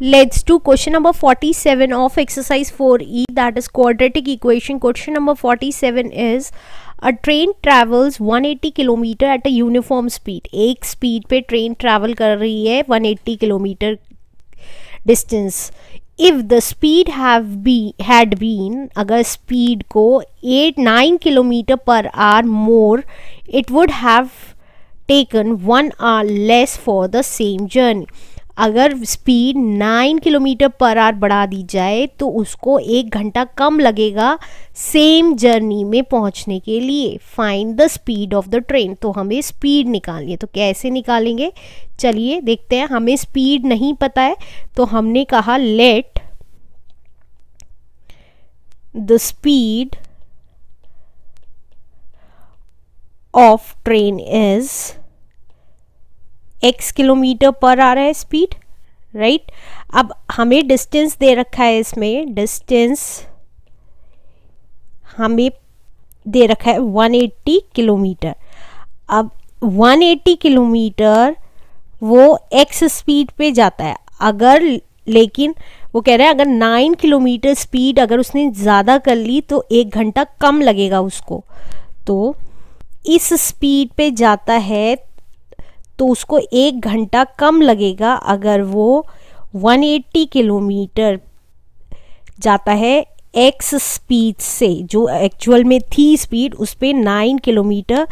Let's do question number 47 of exercise 4e that is quadratic equation question number 47 is a train travels 180 kilometer at a uniform speed ek speed pe train travel kar rahi hai 180 kilometer distance if the speed have be had been agar speed ko 8 9 kilometer per hour more it would have taken 1 hour less for the same journey अगर speed nine kilometre per hour बढ़ा दी जाए तो उसको एक घंटा कम लगेगा same journey में पहुंचने के लिए find the speed of the train तो हमें स्पीड निकालनी है तो कैसे निकालेंगे चलिए देखते हैं हमें स्पीड नहीं पता है तो हमने कहा let the speed of train is X kilometre per आ रहा है स्पीड राइट right? अब हमें डिस्टेंस दे रखा है इसमें डिस्टेंस हमें दे रखा है 180 किलोमीटर अब 180 किलोमीटर वो एक्स स्पीड पे जाता है अगर लेकिन वो कह रहे हैं अगर नाइन किलोमीटर स्पीड अगर उसने ज़्यादा कर ली तो एक घंटा कम लगेगा उसको तो इस स्पीड पे जाता है तो उसको एक घंटा कम लगेगा अगर वो 180 किलोमीटर जाता है एक्स स्पीड से जो एक्चुअल में थी स्पीड उस पर नाइन किलोमीटर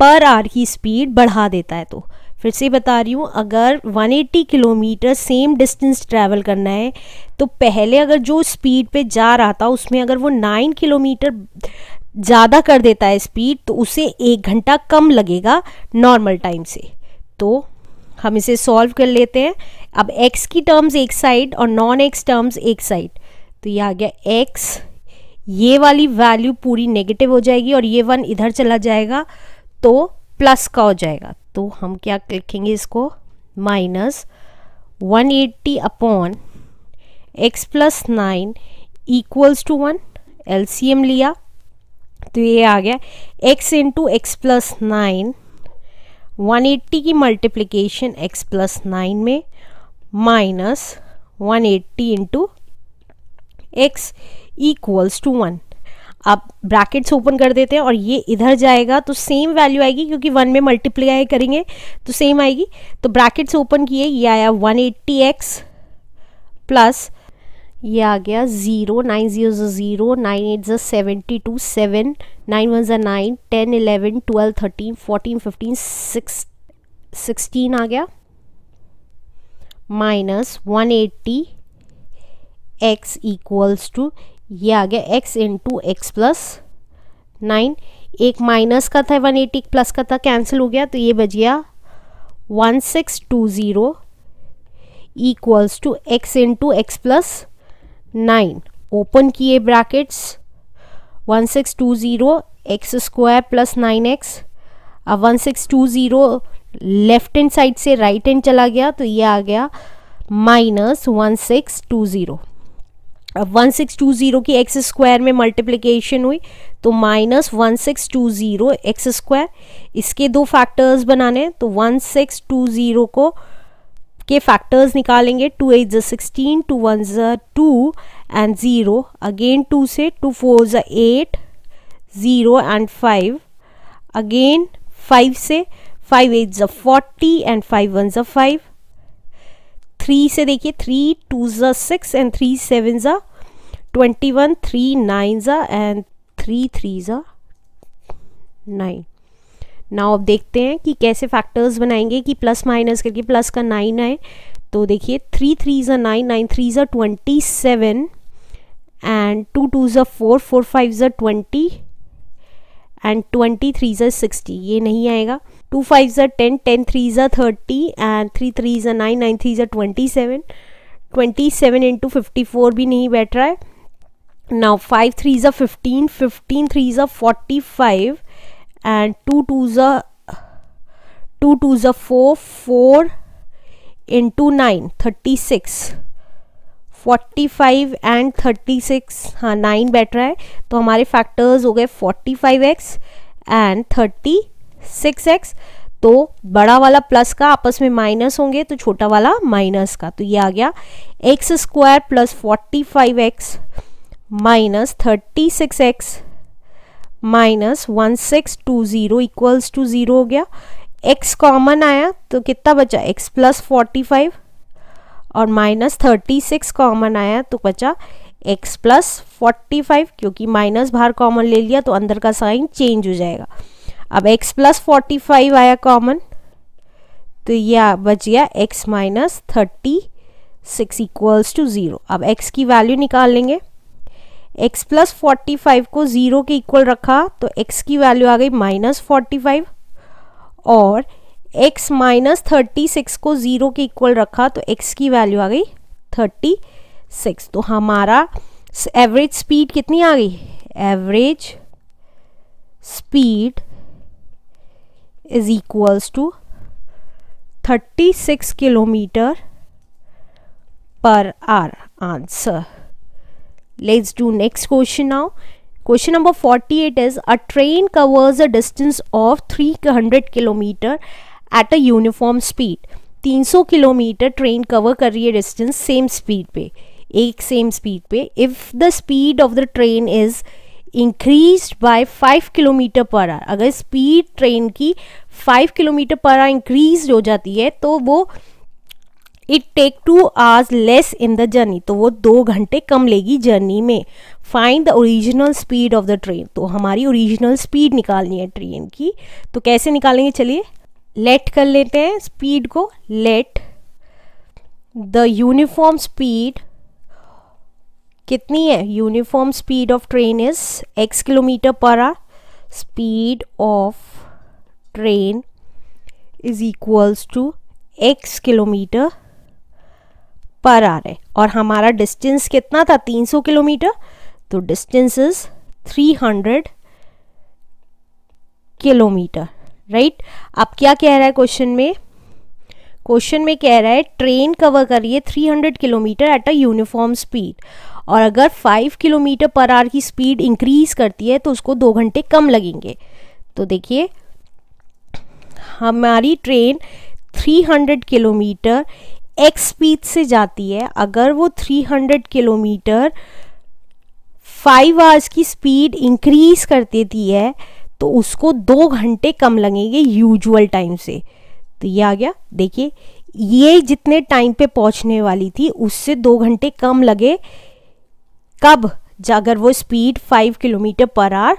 पर आर की स्पीड बढ़ा देता है तो फिर से बता रही हूँ अगर 180 किलोमीटर सेम डिस्टेंस ट्रैवल करना है तो पहले अगर जो स्पीड पे जा रहा था उसमें अगर वो नाइन किलोमीटर ज़्यादा कर देता है स्पीड तो उसे एक घंटा कम लगेगा नॉर्मल टाइम से तो हम इसे सॉल्व कर लेते हैं अब x की टर्म्स एक साइड और नॉन x टर्म्स एक साइड तो ये आ गया x ये वाली वैल्यू पूरी नेगेटिव हो जाएगी और ये वन इधर चला जाएगा तो प्लस का हो जाएगा तो हम क्या लिखेंगे इसको minus one eighty upon X plus nine equals to one L लिया तो ये आ गया X into x plus nine 180 की मल्टीप्लिकेशन x प्लस नाइन में minus 180 eighty into x equals to one आप ब्रैकेट्स ओपन कर देते हैं और ये इधर जाएगा तो सेम वैल्यू आएगी क्योंकि वन में मल्टीप्लाई करेंगे तो सेम आएगी तो ब्रैकेट्स ओपन किए ये आया 180x एट्टी एक्स प्लस ये आ गया ज़ीरो नाइन ज़ीरो जो ज़ीरो नाइन एट ज़ा seventy two seven nine one ज़ा nine ten eleven twelve thirteen fourteen fifteen six sixteen आ गया minus one eighty X equals to ये आ गया X into x plus nine एक minus का था वन एटी प्लस का था कैंसिल हो गया तो ये बच गया one six two zero equals to X into x plus nine open किए brackets one six two zero x square plus nine X अब one six two zero left end side से राइट एंड चला गया तो ये आ गया minus one six two zero अब वन सिक्स टू ज़ीरो की एक्स स्क्वायर में मल्टीप्लिकेशन हुई तो minus one six two zero x square इसके दो फैक्टर्स बनाने हैं तो वन सिक्स टू ज़ीरो को के फैक्टर्स निकालेंगे two eight sixteen sixteen two one ज़ा two and zero again two से टू फोर ज़ा eight zero and five again five से फाइव एट ज़ा फोर्टी एंड फाइव वन ज़ा फाइव थ्री से देखिए थ्री टू ज़ा सिक्स एंड थ्री सेवन ज़ा ट्वेंटी वन थ्री नाइन ज़ा एंड थ्री थ्री ज़ा नाइन ना अब देखते हैं कि कैसे फैक्टर्स बनाएंगे कि प्लस माइनस करके प्लस का नाइन आए तो देखिए थ्री थ्री ज़ा नाइन नाइन थ्री ज़ा twenty seven and two two ज़ा फोर फोर फाइव ज़ा ट्वेंटी एंड ट्वेंटी थ्री ज़ा सिक्सटी ये नहीं आएगा टू फाइव ज़ा टेन टेन थ्री ज़ा थर्टी एंड थ्री थ्री ज़ा नाइन नाइन थ्री ज़ा twenty seven twenty seven into fifty four भी नहीं बैठ रहा है नाउ फाइव थ्री ज़ा फिफ्टीन फिफ्टीन थ्री ज़ा forty five and two twos are two twos are four four into 9 forty five and six हाँ nine बैठ रहा है तो हमारे फैक्टर्स हो गए एक्स एंड एक्स तो बड़ा वाला प्लस का आपस में माइनस होंगे तो छोटा वाला माइनस का तो ये आ गया x square plus forty five x minus thirty six x minus one six two zero equals to zero हो गया एक्स कॉमन आया तो कितना बचा एक्स प्लस फोर्टी फाइव और माइनस थर्टी सिक्स कॉमन आया तो बचा एक्स प्लस फोर्टी फाइव क्योंकि माइनस बाहर कॉमन ले लिया तो अंदर का साइन चेंज हो जाएगा अब एक्स प्लस फोर्टी फाइव आया कॉमन तो यह बच गया x minus thirty six equals to zero अब एक्स की वैल्यू निकाल लेंगे x प्लस फोर्टी फाइव को ज़ीरो के इक्वल रखा तो x की वैल्यू आ गई माइनस फोर्टी फाइव और x माइनस थर्टी सिक्स को ज़ीरो के इक्वल रखा तो x की वैल्यू आ गई थर्टी सिक्स तो हमारा एवरेज स्पीड कितनी आ गई average speed is equals to thirty six kilometre per hour answer let's do next question now question number 48 is a train covers a distance of 300 kilometer at a uniform speed 300 kilometre train cover कर रही है distance same speed पे एक same speed पे if the speed of the train is increase by 5 kilometre per hour अगर speed train की 5 kilometre per hour increase हो जाती है तो वो it take two hours less in the journey तो वो दो घंटे कम लेगी जर्नी में find the original speed of the train तो हमारी ओरिजिनल स्पीड निकालनी है ट्रेन की तो कैसे निकालेंगे चलिए लेट कर लेते हैं स्पीड को लेट द यूनिफॉर्म स्पीड कितनी है uniform speed of train is x kilometre per hour speed of train is equals to x kilometre per आ रहे और हमारा डिस्टेंस कितना था 300 किलोमीटर तो डिस्टेंस इज 300 किलोमीटर राइट अब क्या कह रहा है क्वेश्चन में क्वेश्चन में कह रहा है ट्रेन कवर करिए 300 kilometre at a uniform speed और अगर 5 किलोमीटर पर आर की स्पीड इंक्रीज करती है तो उसको दो घंटे कम लगेंगे तो देखिए हमारी ट्रेन 300 किलोमीटर एक्स स्पीड से जाती है अगर वो 300 किलोमीटर फाइव आवर्स की स्पीड इंक्रीज कर देती है तो उसको दो घंटे कम लगेंगे यूजुअल टाइम से तो ये आ गया देखिए ये जितने टाइम पे पहुंचने वाली थी उससे दो घंटे कम लगे कब अगर वो speed five kilometre per hour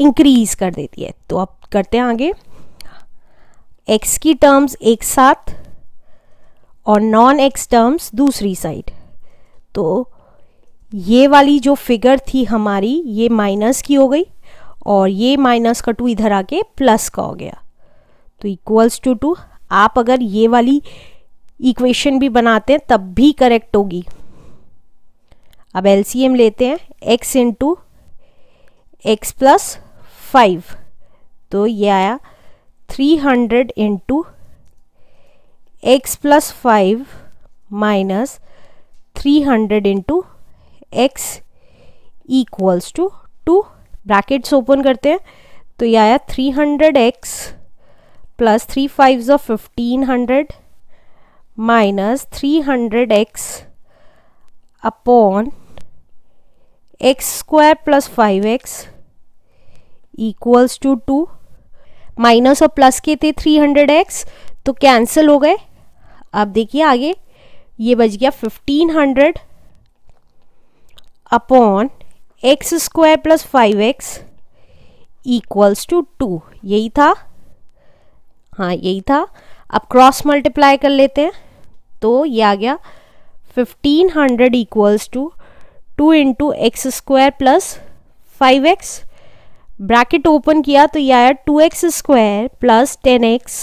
increase कर देती है तो अब करते हैं आगे एक्स की टर्म्स एक साथ और नॉन एक्स टर्म्स दूसरी साइड तो ये वाली जो फिगर थी हमारी ये माइनस की हो गई और ये माइनस का टू इधर आके प्लस का हो गया तो इक्वल्स टू टू आप अगर ये वाली इक्वेशन भी बनाते हैं तब भी करेक्ट होगी अब एलसीएम लेते हैं x into x plus five तो ये आया three hundred into x plus five minus three hundred into x equals to two brackets open करते हैं तो ये आया three hundred x plus three five of fifteen hundred minus three hundred x upon x square plus five x equals to two minus और plus के थे three hundred x तो cancel हो गए अब देखिए आगे ये बच गया fifteen hundred upon x square plus five x equals to two यही था हाँ यही था अब क्रॉस मल्टीप्लाई कर लेते हैं तो ये आ गया fifteen hundred equals to two into x square plus five x bracket open किया तो ये आया two x square plus ten x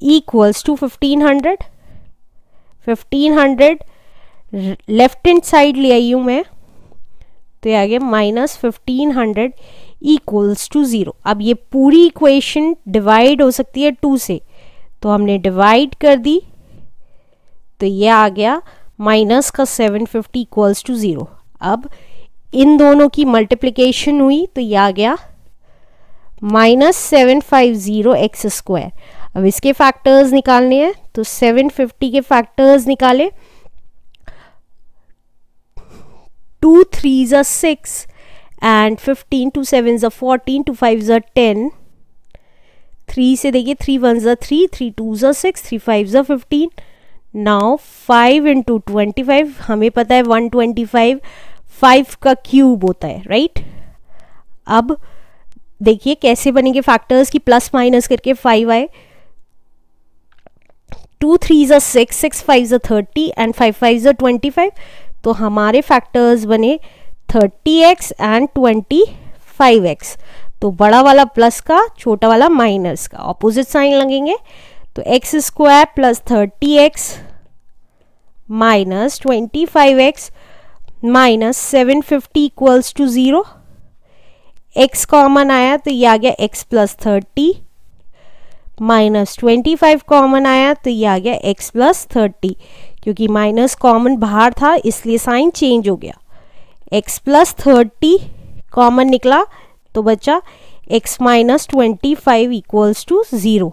equals to 1500 1500 left hand side ले आई हूँ मैं तो ये आ गया minus fifteen hundred equals to zero अब ये पूरी इक्वेशन डिवाइड हो सकती है टू से तो हमने डिवाइड कर दी तो ये आ गया माइनस का seven fifty equals to zero अब इन दोनों की मल्टीप्लिकेशन हुई तो ये आ गया minus seven five zero x square अब इसके फैक्टर्स निकालने हैं तो 750 के फैक्टर्स निकाले टू थ्री ज़ा six and fifteen two seven ज फोर्टीन टू फाइव ज़ा टेन थ्री से देखिए थ्री वन ज थ्री थ्री टू ज सिक्स थ्री फाइव ज़ा fifteen now five into twenty five हमें पता है वन ट्वेंटी फाइव फाइव का क्यूब होता है राइट अब देखिए कैसे बनेंगे फैक्टर्स की प्लस माइनस करके फाइव आए टू थ्री जो सिक्स सिक्स फाइव ज़ा थर्टी एंड फाइव फाइव ज़ा ट्वेंटी फाइव तो हमारे फैक्टर्स बने thirty x and twenty five x तो बड़ा वाला प्लस का छोटा वाला माइनस का ऑपोजिट साइन लगेंगे तो x square plus thirty x minus twenty five x minus seven fifty equals to zero x common आया तो ये आ गया x plus thirty minus twenty five common आया तो ये आ गया एक्स प्लस थर्टी क्योंकि माइनस कॉमन बाहर था इसलिए साइन चेंज हो गया एक्स प्लस थर्टी कॉमन निकला तो बचा x minus twenty five equals to zero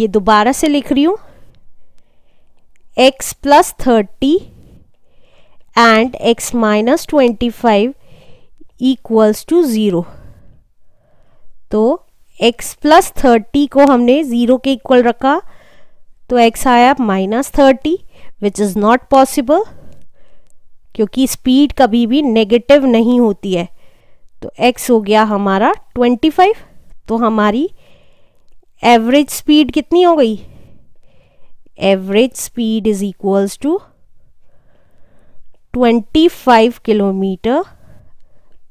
ये दोबारा से लिख रही हूँ x plus thirty and x minus twenty five equals to zero तो x प्लस थर्टी को हमने ज़ीरो के इक्वल रखा तो x आया minus thirty which is not possible क्योंकि स्पीड कभी भी नेगेटिव नहीं होती है तो x हो गया हमारा 25 तो हमारी एवरेज स्पीड कितनी हो गई average speed is equals to 25 kilometre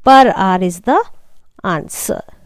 per hour is the answer